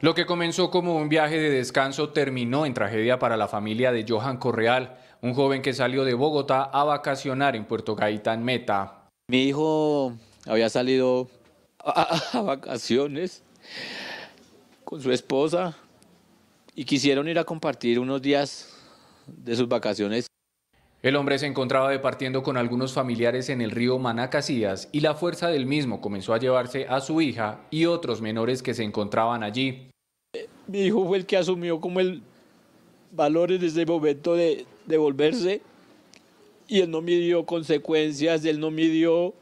Lo que comenzó como un viaje de descanso terminó en tragedia para la familia de Johan Correal, un joven que salió de Bogotá a vacacionar en Puerto Gaitán Meta. Mi hijo había salido a, a, vacaciones con su esposa y quisieron ir a compartir unos días de sus vacaciones el hombre se encontraba departiendo con algunos familiares en el río Manacasías y la fuerza del mismo comenzó a llevarse a su hija y otros menores que se encontraban allí. Mi hijo fue el que asumió como el valor desde ese momento de, devolverse y él no midió consecuencias, él no midió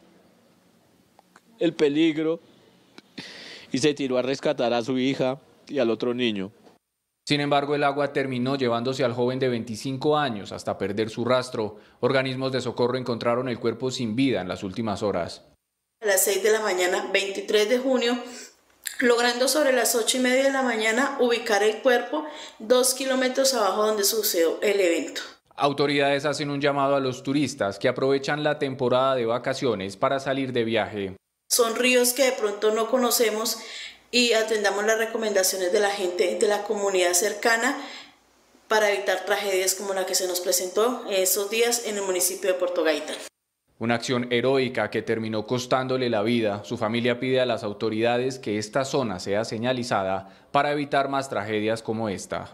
el peligro y se tiró a rescatar a su hija y al otro niño. Sin embargo, el agua terminó llevándose al joven de 25 años hasta perder su rastro. Organismos de socorro encontraron el cuerpo sin vida en las últimas horas. A las 6 de la mañana, 23 de junio, logrando sobre las 8 y media de la mañana ubicar el cuerpo dos kilómetros abajo donde sucedió el evento. Autoridades hacen un llamado a los turistas que aprovechan la temporada de vacaciones para salir de viaje. Son ríos que de pronto no conocemos, y atendamos las recomendaciones de la gente de la comunidad cercana para evitar tragedias como la que se nos presentó esos días en el municipio de Puerto Gaita. Una acción heroica que terminó costándole la vida. Su familia pide a las autoridades que esta zona sea señalizada para evitar más tragedias como esta.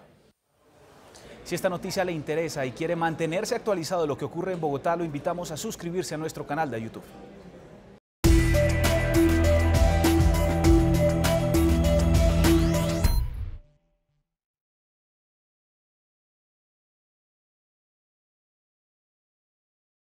Si esta noticia le interesa y quiere mantenerse actualizado lo que ocurre en Bogotá, lo invitamos a suscribirse a nuestro canal de YouTube.